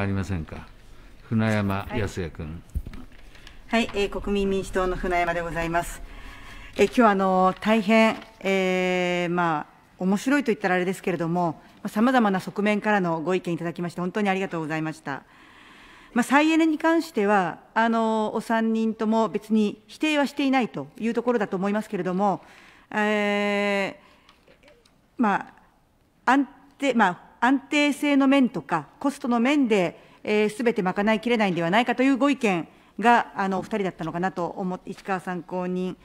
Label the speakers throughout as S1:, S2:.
S1: ありませんか。船山康也君。
S2: はい、はい、えー、国民民主党の船山でございます。えー、今日あの大変、えー、まあ面白いと言ったらあれですけれども、さまざ、まな側面からのご意見いただきまして本当にありがとうございました。まあ、再エネに関してはあのお三人とも別に否定はしていないというところだと思いますけれども、えー、まあ安定まあ安定性の面とか、コストの面で、す、べ、て賄いきれないんではないかというご意見が、あのお2人だったのかなと思って、石川参考人、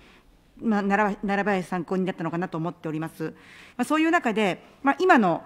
S2: まあ、奈良林参考人だったのかなと思っております。まあ、そういう中で、まあ、今の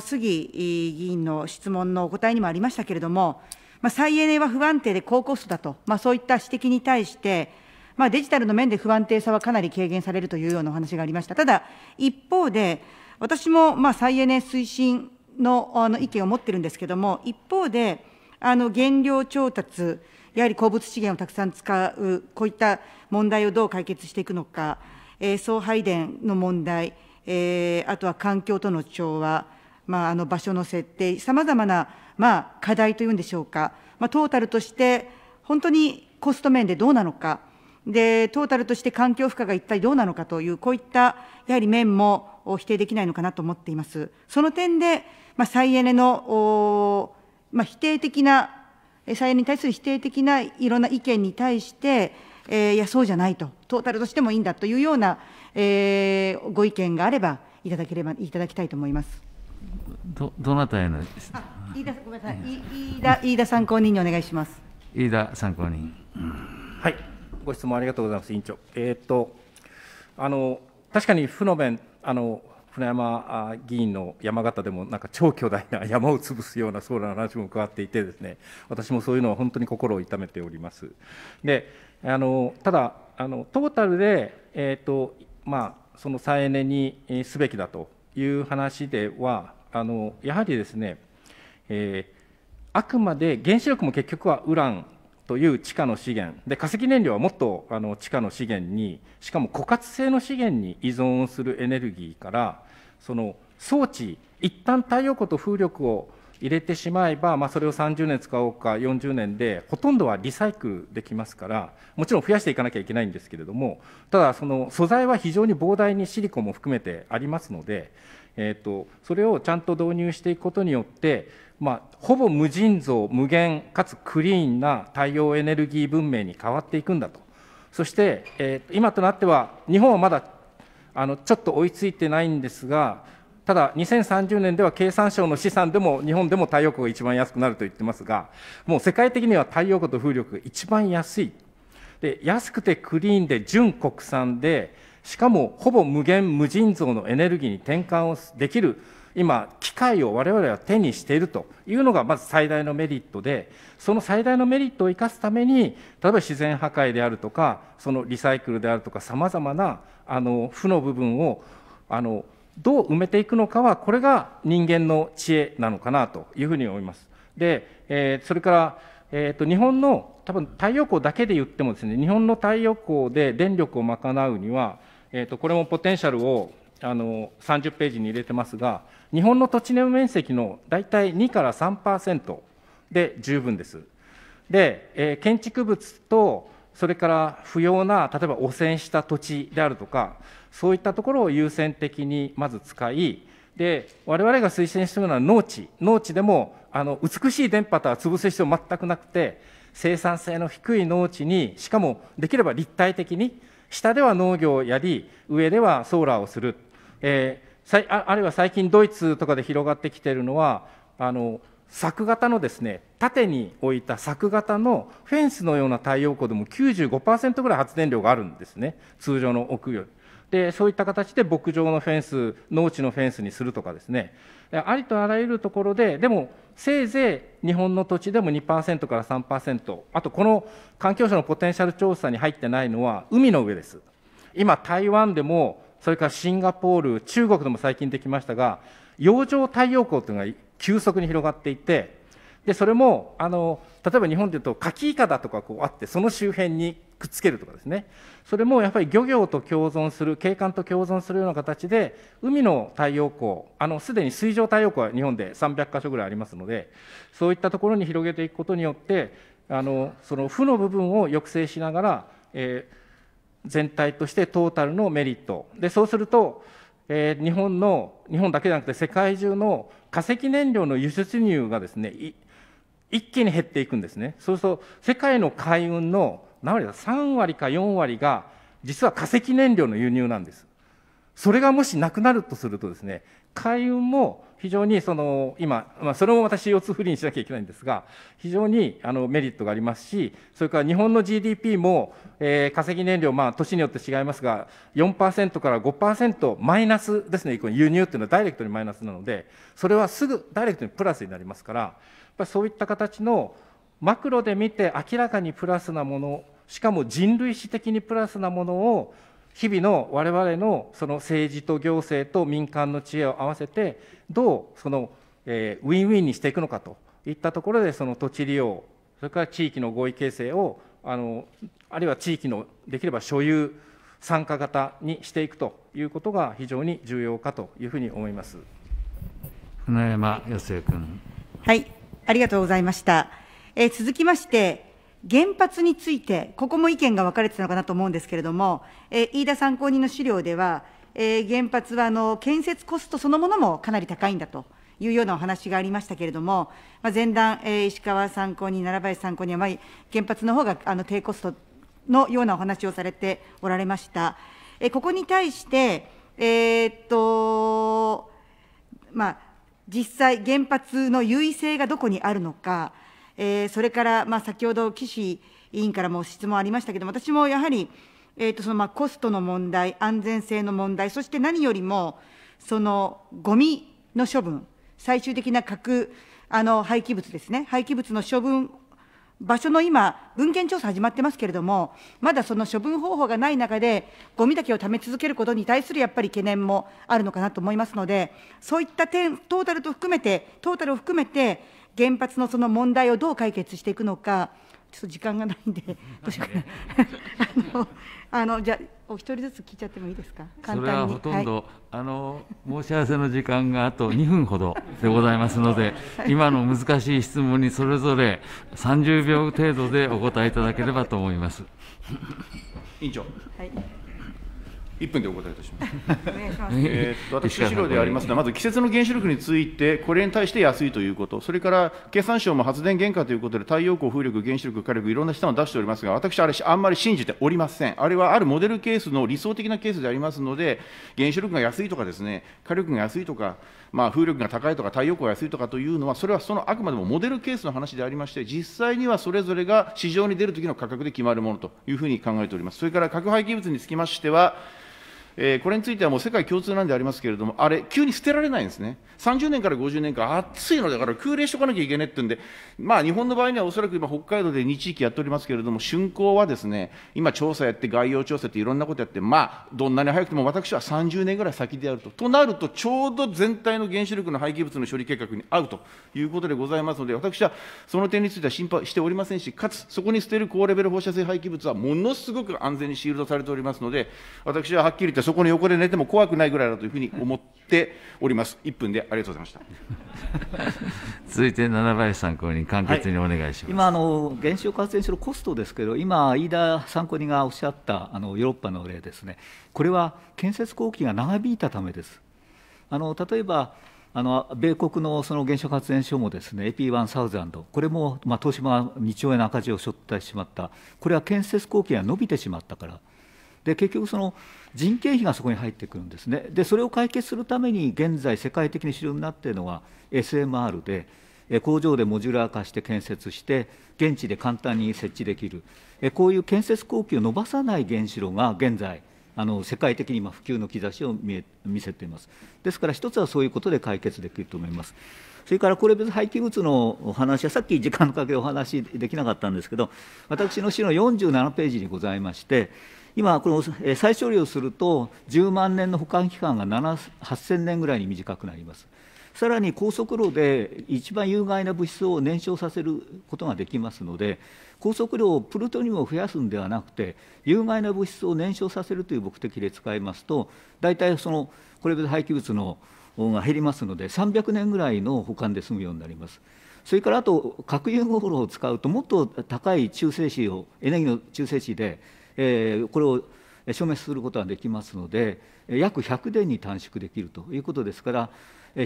S2: 杉議員の質問のお答えにもありましたけれども、まあ、再エネは不安定で高コストだと、まあ、そういった指摘に対して、まあ、デジタルの面で不安定さはかなり軽減されるというようなお話がありました。ただ、一方で、私もまあ再エネ推進のあの意見を持ってるんですけども、一方で、あの原料調達、やはり鉱物資源をたくさん使う、こういった問題をどう解決していくのか、えー、送配電の問題、えー、あとは環境との調和、まあ、あの場所の設定、さまざまな、ま課題というんでしょうか、まあ、トータルとして、本当にコスト面でどうなのか、でトータルとして環境負荷が一体どうなのかという、こういったやはり面も否定できないのかなと思っています。その点で、まあ、再エネの、まあ、否定的な、再エネに対する否定的ないろんな意見に対して、えー、いや、そうじゃないと、トータルとしてもいいんだというような、えー、ご意見があれば、いただければいただきたいと思います。
S1: どどなたへの飯
S2: 田さん、ごめんなさい、飯田飯田参考人にお願いします。
S1: 飯田参考人。
S3: はい、ご質問ありがとうございます、委員長。えー、っとあの確かに負の面あの船山議員の山形でもなんか超巨大な山を潰すようなそうな話も伺っていてですね私もそういうのは本当に心を痛めております。であのただあのトータルで、えーとまあ、その再エネにすべきだという話ではあのやはりですね、えー、あくまで原子力も結局はウランという地下の資源で化石燃料はもっとあの地下の資源にしかも枯渇性の資源に依存するエネルギーからその装置一旦太陽光と風力を入れてしまえば、まあ、それを30年使おうか40年でほとんどはリサイクルできますからもちろん増やしていかなきゃいけないんですけれどもただその素材は非常に膨大にシリコンも含めてありますので、えーと、とそれをちゃんと導入していくことによってまあ、ほぼ無尽蔵、無限かつクリーンな太陽エネルギー文明に変わっていくんだと、そして、えー、今となっては、日本はまだあのちょっと追いついてないんですが、ただ、2030年では経産省の資産でも日本でも太陽光が一番安くなると言ってますが、もう世界的には太陽光と風力が一番安い、で安くてクリーンで純国産で、しかもほぼ無限、無尽蔵のエネルギーに転換をできる。今、機会を我々は手にしているというのが、まず最大のメリットで、その最大のメリットを生かすために、例えば自然破壊であるとか、そのリサイクルであるとか、さまざまなあの負の部分をあのどう埋めていくのかは、これが人間の知恵なのかなというふうに思います。で、えー、それから、えーと、日本の多分太陽光だけで言ってもですね日本の太陽光で電力を賄うには、えーとこれもポテンシャルをあの30ページに入れてますが、日本の土地の面積の大体2から3%で十分です。で、えー、建築物と、それから不要な、例えば汚染した土地であるとか、そういったところを優先的にまず使い、で、我々が推薦しているのは農地、農地でもあの美しい電波とは潰す必要は全くなくて、生産性の低い農地に、しかもできれば立体的に、下では農業をやり、上ではソーラーをするえー、ああるいは最近ドイツとかで広がってきているのはあの柵型のですね縦に置いた柵型のフェンスのような太陽光でも95%ぐらい発電量があるんですね通常の屋より。でそういった形で牧場のフェンス農地のフェンスにするとかですねありとあらゆるところででもせいぜい日本の土地でも2%から3%あとこの環境省のポテンシャル調査に入ってないのは海の上です今台湾でもそれからシンガポール、中国でも最近できましたが、洋上太陽光というのが急速に広がっていて、でそれもあの例えば日本でいうと柿イカだとかこうあってその周辺にくっつけるとかですねそれもやっぱり漁業と共存する景観と共存するような形で海の太陽光あのすでに水上太陽光は日本で300か所ぐらいありますのでそういったところに広げていくことによってあのその負の部分を抑制しながら、えー、全体としてトータルのメリットでそうすると、えー、日本の日本だけじゃなくて世界中の化石燃料の輸出入がですね一気に減っていくんですねそうすると世界の海運の何割だ3割か4割が実は化石燃料の輸入なんですそれがもしなくなるとするとですね海運も非常にその今、まあ、それも私 CO2 不倫しなきゃいけないんですが非常にあのメリットがありますしそれから日本の GDP も、えー、化石燃料、まあ、年によって違いますが4%から5%マイナスですね輸入というのはダイレクトにマイナスなのでそれはすぐダイレクトにプラスになりますからやっぱそういった形のマクロで見て明らかにプラスなものしかも人類史的にプラスなものを日々の我々のその政治と行政と民間の知恵を合わせてどうその、えウィンウィンにしていくのかといったところでその土地利用それから地域の合意形成をあのあるいは地域のできれば所有参加型にしていくということが非常に重要かというふうに思います船山康江君。はい
S2: ありがとうございました。え続きまして原発について、ここも意見が分かれてたのかなと思うんですけれども、えー、飯田参考人の資料では、えー、原発はあの建設コストそのものもかなり高いんだというようなお話がありましたけれども、まあ、前段、えー、石川参考人、奈良林参考人は、原発の方があが低コストのようなお話をされておられました。えー、ここに対して、えー、っとまあ、実際、原発の優位性がどこにあるのか。えー、それから、まあ、先ほど岸委員からも質問ありましたけども、私もやはり、えーとそのまあ、コストの問題、安全性の問題、そして何よりも、そのゴミの処分、最終的な核あの廃棄物ですね、廃棄物の処分場所の今、文献調査始まってますけれども、まだその処分方法がない中で、ゴミだけを貯め続けることに対するやっぱり懸念もあるのかなと思いますので、そういった点、トータルと含めて、トータルを含めて、原発のその問題をどう解決していくのか、ちょっと時間がないんで、どうしようかな。あのじゃお一人ずつ聞いちゃってもいいですか。それ
S1: はほとんど、はい、あの申し合わせの時間があと2分ほどでございますので、今の難しい質問にそれぞれ30秒程度でお答えいただければと思います。
S4: 委員長。はい。一分でお答えいたします えー、私、資料でありますが、まず季節の原子力について、これに対して安いということ、それから経産省も発電原価ということで、太陽光、風力、原子力、火力、いろんな資産を出しておりますが、私、あれ、あんまり信じておりません。あれはあるモデルケースの理想的なケースでありますので、原子力が安いとかですね、火力が安いとか、まあ、風力が高いとか、太陽光が安いとかというのは、それはそのあくまでもモデルケースの話でありまして、実際にはそれぞれが市場に出るときの価格で決まるものというふうに考えております。それから核廃棄物につきましてはえー、これについてはもう世界共通なんでありますけれども、あれ、急に捨てられないんですね、30年から50年間、暑いのだから空冷しとかなきゃいけないっていうんで、まあ、日本の場合にはおそらく今、北海道で2地域やっておりますけれども、竣工はですね、今、調査やって、概要調査っていろんなことやって、まあ、どんなに早くても私は30年ぐらい先であると。となると、ちょうど全体の原子力の廃棄物の処理計画に合うということでございますので、私はその点については心配しておりませんし、かつ、そこに捨てる高レベル放射性廃棄物はものすごく安全にシールドされておりますので、私ははっきり言ってて、そこの横で寝ても怖くないぐらいだというふうに思っております。1分でありがとうございました
S1: 続いて、七林参考人、簡潔にお願いします、はい、今あの、原子力発電所のコストですけど、今、飯田参考人がおっしゃったあのヨーロッパの例ですね、これは建設工期が長引いたためです。あの例えばあの米国のその原子力発電所もですね AP1000、これも、まあ、東芝は2兆円の赤字を背負ってしまった、これは建設工期が伸びてしまったから。で結局その人件費がそこに入ってくるんですねでそれを解決するために現在世界的に主流になっているのが SMR で工場でモジュラー化して建設して現地で簡単に設置できるこういう建設工期を延ばさない原子炉が現在あの世界的に今普及の兆しを見え見せていますですから一つはそういうことで解決できると思いますそれからこれ別廃棄物のお話はさっき時間のかけお話できなかったんですけど私の資料47ページにございまして今、この再処理をすると、10万年の保管期間が8000年ぐらいに短くなります。さらに高速炉で一番有害な物質を燃焼させることができますので、高速炉をプルトニウムを増やすんではなくて、有害な物質を燃焼させるという目的で使いますと、大体そのこれで廃棄物のが減りますので、300年ぐらいの保管で済むようになります。それからあと、核融合炉を使うと、もっと高い中性子を、エネルギーの中性子で、えー、これを証明することができますので、約100年に短縮できるということですから、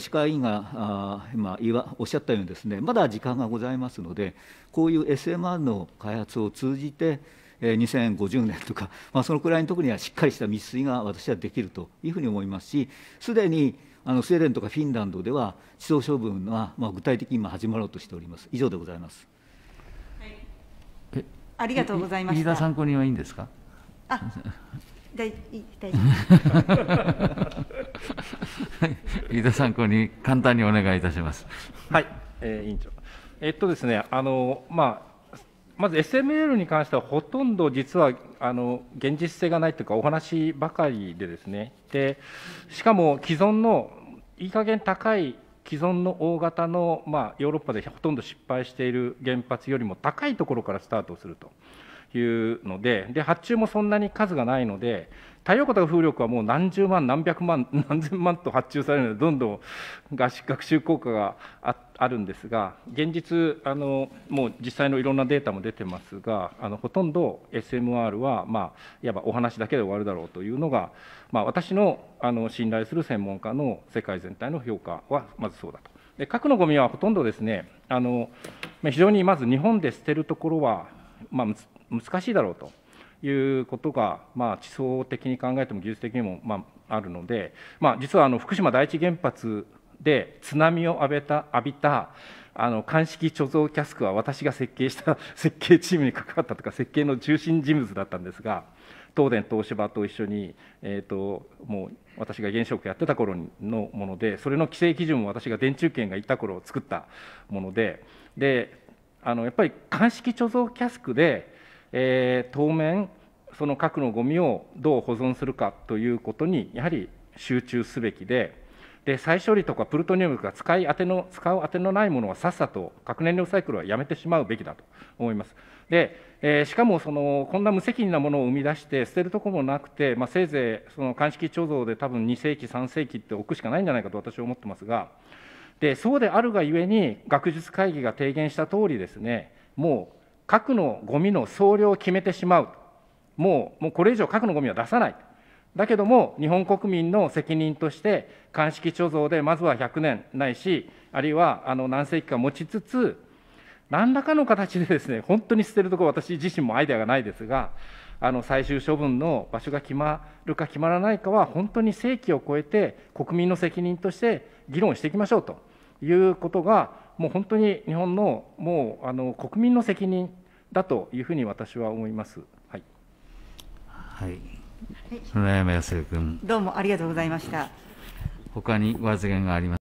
S1: 歯科医院が今おっしゃったようにです、ね、まだ時間がございますので、こういう SMR の開発を通じて、2050年とか、まあ、そのくらいのところにはしっかりした密筋が私はできるというふうに思いますし、すでにあのスウェーデンとかフィンランドでは、地層処分は、まあ具体的に今、始まろうとしております。以上でございます。
S2: ありがとうございました。飯田参
S1: 考人はいいんですか。あ、
S2: 大丈夫。
S1: 飯田参考人簡単にお願いいたします。
S3: はい、えー、委員長。えっとですね、あのまあ。まず SML に関しては、ほとんど実はあの現実性がないというか、お話ばかりでですね、でしかも既存のいい加減高い既存の大型の、まあ、ヨーロッパでほとんど失敗している原発よりも高いところからスタートすると。いうのでで発注もそんなに数がないので太陽光とか風力はもう何十万何百万何千万と発注されるのでどんどん学習効果があっあるんですが、現実あの、もう実際のいろんなデータも出てますが、あのほとんど SMR は、まあ、いわばお話だけで終わるだろうというのが、まあ、私のあの信頼する専門家の世界全体の評価はまずそうだと。で核のゴミはほとんどですねあの、非常にまず日本で捨てるところは、まあ、難しいだろうと。いうことが、まあ、地層的に考えても技術的にも、まあ、あるので、まあ、実はあの福島第一原発で津波を浴びた浴びたあの鑑識貯蔵キャスクは私が設計した 設計チームに関わったとか設計の中心人物だったんですが東電東芝と一緒に、えーと、もう私が原子力やってた頃のものでそれの規制基準も私が電柱券がいた頃作ったものでであのやっぱり鑑識貯蔵キャスクで、えー、当面その核のゴミをどう保存するかということにやはり集中すべきで。で再処理とかプルトニウムとか使い当ての使う当てのないものはさっさと核燃料サイクルはやめてしまうべきだと思います。でえー、しかもそのこんな無責任なものを生み出して捨てるとこもなくて、まあ、せいぜいその鑑識貯蔵で多分2世紀3世紀って置くしかないんじゃないかと私は思ってますがでそうであるがゆえに学術会議が提言した通りですねもう核のゴミの総量を決めてしまうもうもうこれ以上核のゴミは出さないだけども、日本国民の責任として、鑑識貯蔵でまずは100年ないし、あるいはあの何世紀か持ちつつ、何らかの形でですね、本当に捨てるところ、私自身もアイデアがないですが、あの最終処分の場所が決まるか決まらないかは、本当に世紀を超えて、国民の責任として議論していきましょうということが、もう本当に日本のもうあの国民の責任だというふうに私は思います。はい、はい
S2: は
S1: 村山康君。
S2: どうもありがとうございました。
S1: 他にご発言があります。